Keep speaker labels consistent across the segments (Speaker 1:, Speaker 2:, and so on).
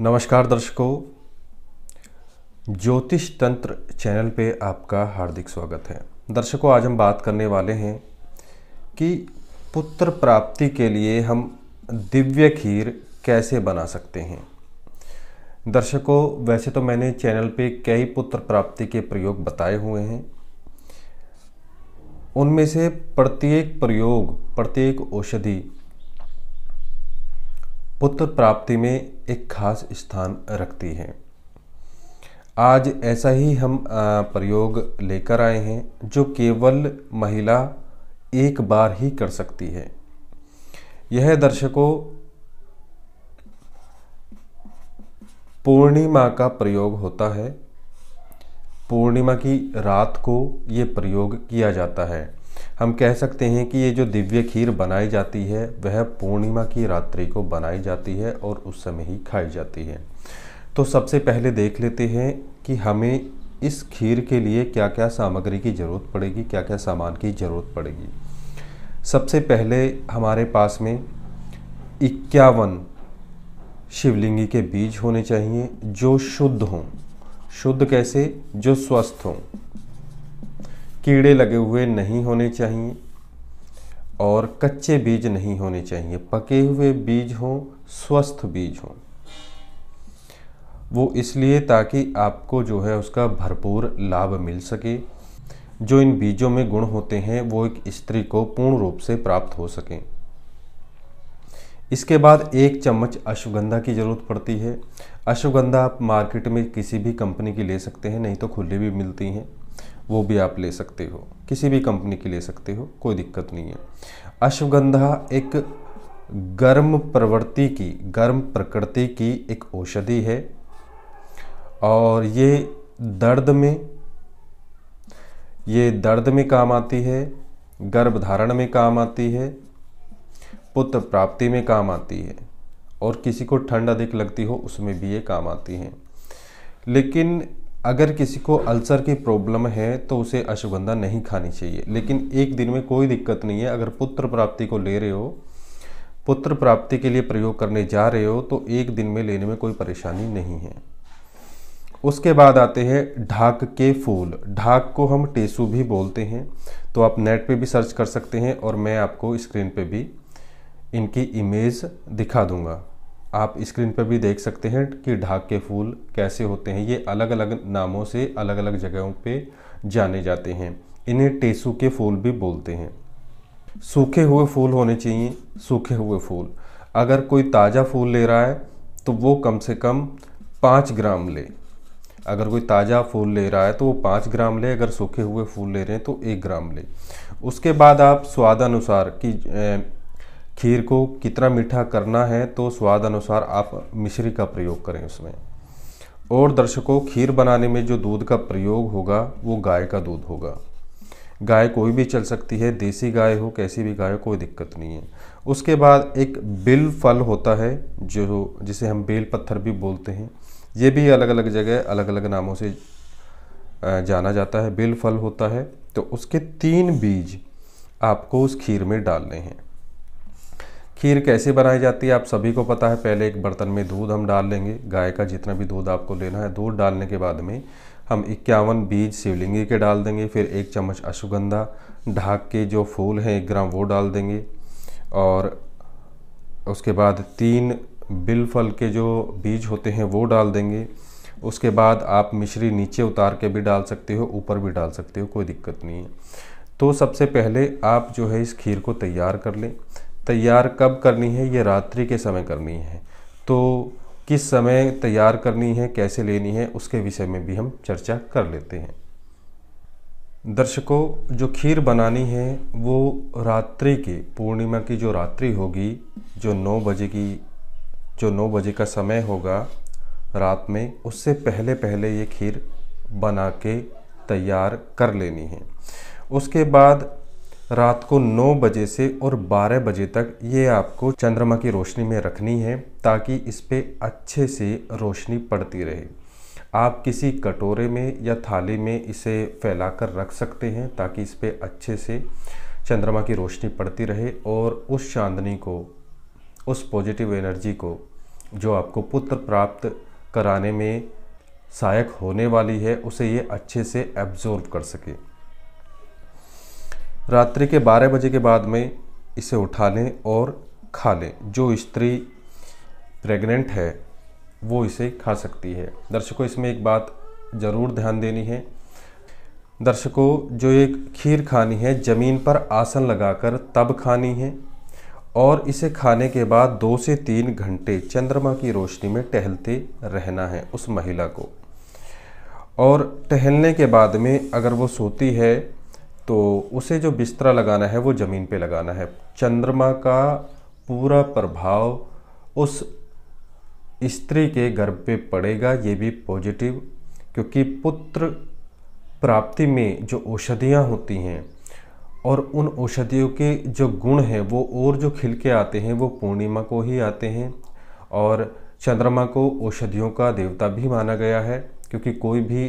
Speaker 1: नमस्कार दर्शकों ज्योतिष तंत्र चैनल पे आपका हार्दिक स्वागत है दर्शकों आज हम बात करने वाले हैं कि पुत्र प्राप्ति के लिए हम दिव्य खीर कैसे बना सकते हैं दर्शकों वैसे तो मैंने चैनल पे कई पुत्र प्राप्ति के प्रयोग बताए हुए हैं उनमें से प्रत्येक प्रयोग प्रत्येक औषधि पुत्र प्राप्ति में एक खास स्थान रखती है आज ऐसा ही हम प्रयोग लेकर आए हैं जो केवल महिला एक बार ही कर सकती है यह दर्शकों पूर्णिमा का प्रयोग होता है पूर्णिमा की रात को ये प्रयोग किया जाता है हम कह सकते हैं कि ये जो दिव्य खीर बनाई जाती है वह पूर्णिमा की रात्रि को बनाई जाती है और उस समय ही खाई जाती है तो सबसे पहले देख लेते हैं कि हमें इस खीर के लिए क्या क्या सामग्री की ज़रूरत पड़ेगी क्या क्या सामान की ज़रूरत पड़ेगी सबसे पहले हमारे पास में इक्यावन शिवलिंगी के बीज होने चाहिए जो शुद्ध हों शुद्ध कैसे जो स्वस्थ हों कीड़े लगे हुए नहीं होने चाहिए और कच्चे बीज नहीं होने चाहिए पके हुए बीज हों स्वस्थ बीज हों वो इसलिए ताकि आपको जो है उसका भरपूर लाभ मिल सके जो इन बीजों में गुण होते हैं वो एक स्त्री को पूर्ण रूप से प्राप्त हो सके इसके बाद एक चम्मच अश्वगंधा की ज़रूरत पड़ती है अश्वगंधा आप मार्केट में किसी भी कंपनी की ले सकते हैं नहीं तो खुली भी मिलती हैं वो भी आप ले सकते हो किसी भी कंपनी की ले सकते हो कोई दिक्कत नहीं है अश्वगंधा एक गर्म प्रवृत्ति की गर्म प्रकृति की एक औषधि है और ये दर्द में ये दर्द में काम आती है गर्भधारण में काम आती है पुत्र प्राप्ति में काम आती है और किसी को ठंड अधिक लगती हो उसमें भी ये काम आती है लेकिन अगर किसी को अल्सर की प्रॉब्लम है तो उसे अश्वगंधा नहीं खानी चाहिए लेकिन एक दिन में कोई दिक्कत नहीं है अगर पुत्र प्राप्ति को ले रहे हो पुत्र प्राप्ति के लिए प्रयोग करने जा रहे हो तो एक दिन में लेने में कोई परेशानी नहीं है उसके बाद आते हैं ढाक के फूल ढाक को हम टेसू भी बोलते हैं तो आप नेट पे भी सर्च कर सकते हैं और मैं आपको स्क्रीन पे भी इनकी इमेज दिखा दूंगा आप स्क्रीन पर भी देख सकते हैं कि ढाक के फूल कैसे होते हैं ये अलग अलग नामों से अलग अलग जगहों पे जाने जाते हैं इन्हें टेसू के फूल भी बोलते हैं सूखे हुए फूल होने चाहिए सूखे हुए फूल अगर कोई ताज़ा फूल ले रहा है तो वो कम से कम पाँच ग्राम ले अगर कोई ताज़ा फूल ले रहा है तो वो पाँच ग्राम ले अगर सूखे हुए फूल ले रहे हैं तो एक ग्राम ले उसके बाद आप स्वादानुसार कि खीर को कितना मीठा करना है तो स्वाद अनुसार आप मिश्री का प्रयोग करें उसमें और दर्शकों खीर बनाने में जो दूध का प्रयोग होगा वो गाय का दूध होगा गाय कोई भी चल सकती है देसी गाय हो कैसी भी गाय हो कोई दिक्कत नहीं है उसके बाद एक बिल फल होता है जो जिसे हम बेल पत्थर भी बोलते हैं ये भी अलग अलग जगह अलग अलग नामों से जाना जाता है बिल फल होता है तो उसके तीन बीज आपको उस खीर में डालने हैं खीर कैसे बनाई जाती है आप सभी को पता है पहले एक बर्तन में दूध हम डाल लेंगे गाय का जितना भी दूध आपको लेना है दूध डालने के बाद में हम इक्यावन बीज शिवलिंगी के डाल देंगे फिर एक चम्मच अश्वगंधा ढाक के जो फूल हैं एक ग्राम वो डाल देंगे और उसके बाद तीन बिलफल के जो बीज होते हैं वो डाल देंगे उसके बाद आप मिश्री नीचे उतार के भी डाल सकते हो ऊपर भी डाल सकते हो कोई दिक्कत नहीं है तो सबसे पहले आप जो है इस खीर को तैयार कर लें तैयार कब करनी है ये रात्रि के समय करनी है तो किस समय तैयार करनी है कैसे लेनी है उसके विषय में भी हम चर्चा कर लेते हैं दर्शकों जो खीर बनानी है वो रात्रि के पूर्णिमा की जो रात्रि होगी जो नौ बजे की जो नौ बजे का समय होगा रात में उससे पहले पहले ये खीर बना के तैयार कर लेनी है उसके बाद रात को 9 बजे से और 12 बजे तक ये आपको चंद्रमा की रोशनी में रखनी है ताकि इस पर अच्छे से रोशनी पड़ती रहे आप किसी कटोरे में या थाली में इसे फैलाकर रख सकते हैं ताकि इस पर अच्छे से चंद्रमा की रोशनी पड़ती रहे और उस चांदनी को उस पॉजिटिव एनर्जी को जो आपको पुत्र प्राप्त कराने में सहायक होने वाली है उसे ये अच्छे से एब्जॉर्व कर सके रात्रि के 12 बजे के बाद में इसे उठा लें और खा लें जो स्त्री प्रेग्नेंट है वो इसे खा सकती है दर्शकों इसमें एक बात ज़रूर ध्यान देनी है दर्शकों जो एक खीर खानी है ज़मीन पर आसन लगाकर तब खानी है और इसे खाने के बाद दो से तीन घंटे चंद्रमा की रोशनी में टहलते रहना है उस महिला को और टहलने के बाद में अगर वो सोती है तो उसे जो बिस्तरा लगाना है वो ज़मीन पे लगाना है चंद्रमा का पूरा प्रभाव उस स्त्री के गर्भ पे पड़ेगा ये भी पॉजिटिव क्योंकि पुत्र प्राप्ति में जो औषधियाँ होती हैं और उन औषधियों के जो गुण हैं वो और जो खिल के आते हैं वो पूर्णिमा को ही आते हैं और चंद्रमा को औषधियों का देवता भी माना गया है क्योंकि कोई भी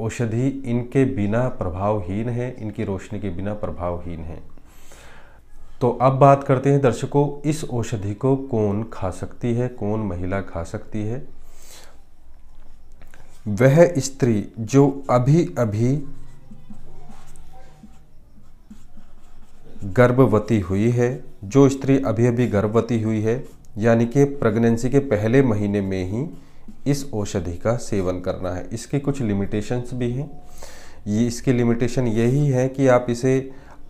Speaker 1: औषधि इनके बिना प्रभावहीन है इनकी रोशनी के बिना प्रभावहीन है तो अब बात करते हैं दर्शकों इस औषधि को कौन खा सकती है कौन महिला खा सकती है वह स्त्री जो अभी अभी गर्भवती हुई है जो स्त्री अभी अभी गर्भवती हुई है यानी कि प्रेगनेंसी के पहले महीने में ही इस औषधि का सेवन करना है इसके कुछ लिमिटेशंस भी हैं ये इसकी लिमिटेशन यही है कि आप इसे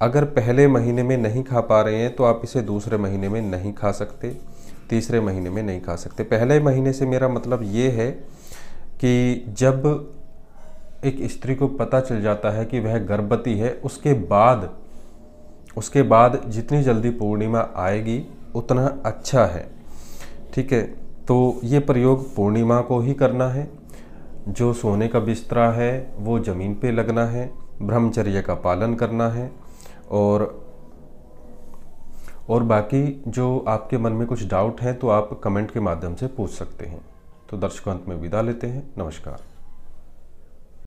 Speaker 1: अगर पहले महीने में नहीं खा पा रहे हैं तो आप इसे दूसरे महीने में नहीं खा सकते तीसरे महीने में नहीं खा सकते पहले महीने से मेरा मतलब ये है कि जब एक स्त्री को पता चल जाता है कि वह गर्भवती है उसके बाद उसके बाद जितनी जल्दी पूर्णिमा आएगी उतना अच्छा है ठीक है तो ये प्रयोग पूर्णिमा को ही करना है जो सोने का बिस्तरा है वो ज़मीन पे लगना है ब्रह्मचर्य का पालन करना है और और बाकी जो आपके मन में कुछ डाउट हैं तो आप कमेंट के माध्यम से पूछ सकते हैं तो दर्शकों अंत में विदा लेते हैं नमस्कार